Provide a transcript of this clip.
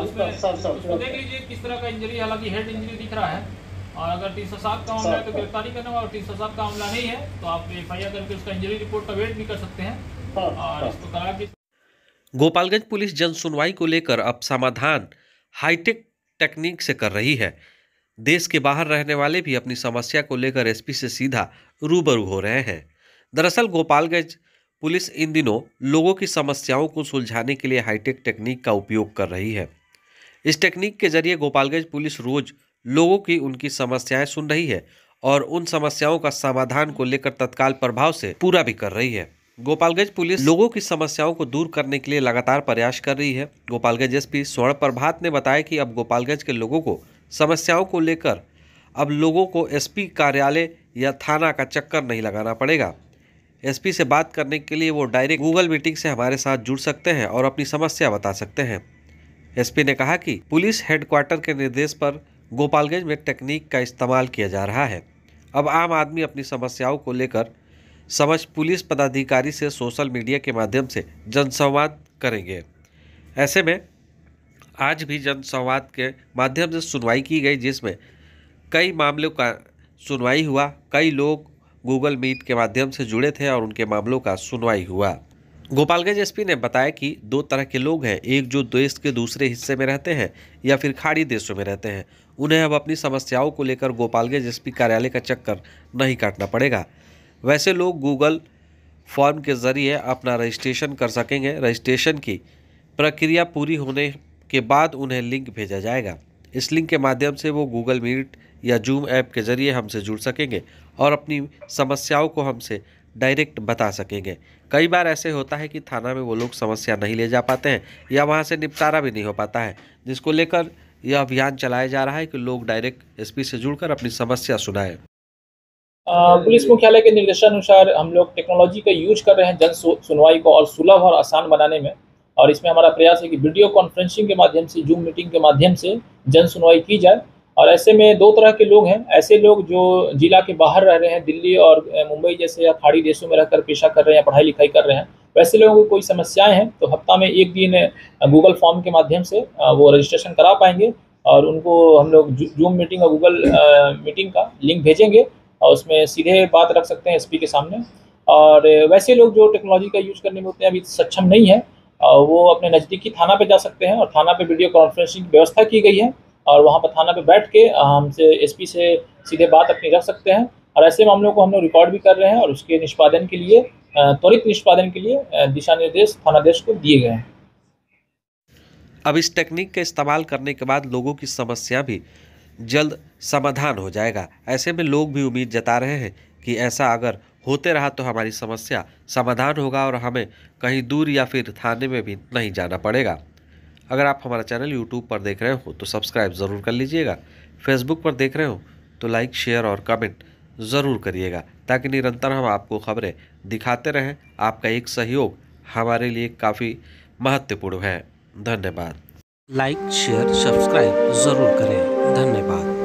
Gopalganj police जन सुनवाई को लेकर अब समाधान हाईटेक टेक्निक से कर रही है देश के बाहर रहने वाले भी अपनी समस्या को लेकर एसपी से सीधा रूबरू हो रहे हैं दरअसल गोपालगंज पुलिस इन दिनों लोगों की समस्याओं को सुलझाने के लिए हाईटेक टेक्निक का उपयोग कर रही है इस टेक्निक के जरिए गोपालगंज पुलिस रोज लोगों की उनकी समस्याएं सुन रही है और उन समस्याओं का समाधान को लेकर तत्काल प्रभाव से पूरा भी कर रही है गोपालगंज पुलिस लोगों की समस्याओं को दूर करने के लिए लगातार प्रयास कर रही है गोपालगंज एसपी स्वर्ण प्रभात ने बताया कि अब गोपालगंज के लोगों को समस्याओं को लेकर अब लोगों को एसपी कार्यालय या थाना का चक्कर नहीं लगाना पड़ेगा एसपी से बात करने के लिए वो डायरेक्ट गूगल मीटिंग से हमारे साथ जुड़ सकते हैं और अपनी समस्या बता सकते हैं एसपी ने कहा कि पुलिस हेडक्वार्टर के निर्देश पर गोपालगंज में टेक्निक का इस्तेमाल किया जा रहा है अब आम आदमी अपनी समस्याओं को लेकर समझ पुलिस पदाधिकारी से सोशल मीडिया के माध्यम से जनसंवाद करेंगे ऐसे में आज भी जनसंवाद के माध्यम से सुनवाई की गई जिसमें कई मामलों का सुनवाई हुआ कई लोग गूगल मीट के माध्यम से जुड़े थे और उनके मामलों का सुनवाई हुआ गोपालगंज एसपी ने बताया कि दो तरह के लोग हैं एक जो देश के दूसरे हिस्से में रहते हैं या फिर खाड़ी देशों में रहते हैं उन्हें अब अपनी समस्याओं को लेकर गोपालगंज एसपी कार्यालय का चक्कर नहीं काटना पड़ेगा वैसे लोग गूगल फॉर्म के ज़रिए अपना रजिस्ट्रेशन कर सकेंगे रजिस्ट्रेशन की प्रक्रिया पूरी होने के बाद उन्हें लिंक भेजा जाएगा इस लिंक के माध्यम से वो गूगल मीट या जूम ऐप के ज़रिए हमसे जुड़ सकेंगे और अपनी समस्याओं को हमसे डायरेक्ट बता सकेंगे कई बार ऐसे होता है कि थाना में वो लोग समस्या नहीं ले जा पाते हैं या वहाँ से निपटारा भी नहीं हो पाता है जिसको लेकर यह अभियान चलाया जा रहा है कि लोग डायरेक्ट एसपी से जुड़कर अपनी समस्या सुनाए पुलिस मुख्यालय के निर्देशानुसार हम लोग टेक्नोलॉजी का यूज कर रहे हैं जन सुनवाई को और सुलभ और आसान बनाने में और इसमें हमारा प्रयास है कि वीडियो कॉन्फ्रेंसिंग के माध्यम से जूम मीटिंग के माध्यम से जन सुनवाई की जाए और ऐसे में दो तरह के लोग हैं ऐसे लोग जो जिला के बाहर रह रहे हैं दिल्ली और मुंबई जैसे या खाड़ी देशों में रहकर पेशा कर रहे हैं या पढ़ाई लिखाई कर रहे हैं वैसे लोगों को कोई समस्याएं हैं तो हफ्ता में एक दिन गूगल फॉर्म के माध्यम से वो रजिस्ट्रेशन करा पाएंगे और उनको हम लोग जूम मीटिंग और गूगल मीटिंग का लिंक भेजेंगे और उसमें सीधे बात रख सकते हैं एस के सामने और वैसे लोग जो टेक्नोलॉजी का यूज़ करने में उतने अभी सक्षम नहीं है वो अपने नज़दीकी थाना पे जा सकते हैं और थाना पे वीडियो कॉन्फ्रेंसिंग की व्यवस्था की गई है और वहाँ पर थाना पर बैठ के हमसे एस से सीधे बात अपनी रख सकते हैं और ऐसे मामलों को हम लोग रिकॉर्ड भी कर रहे हैं और उसके निष्पादन के लिए त्वरित निष्पादन के लिए दिशा निर्देश थानाध्यक्ष को दिए गए हैं अब इस टेक्निक का इस्तेमाल करने के बाद लोगों की समस्या भी जल्द समाधान हो जाएगा ऐसे में लोग भी उम्मीद जता रहे हैं कि ऐसा अगर होते रहा तो हमारी समस्या समाधान होगा और हमें कहीं दूर या फिर थाने में भी नहीं जाना पड़ेगा अगर आप हमारा चैनल यूट्यूब पर देख रहे हो तो सब्सक्राइब ज़रूर कर लीजिएगा फेसबुक पर देख रहे हो तो लाइक शेयर और कमेंट ज़रूर करिएगा ताकि निरंतर हम आपको खबरें दिखाते रहें आपका एक सहयोग हमारे लिए काफ़ी महत्वपूर्ण है धन्यवाद लाइक शेयर सब्सक्राइब ज़रूर करें धन्यवाद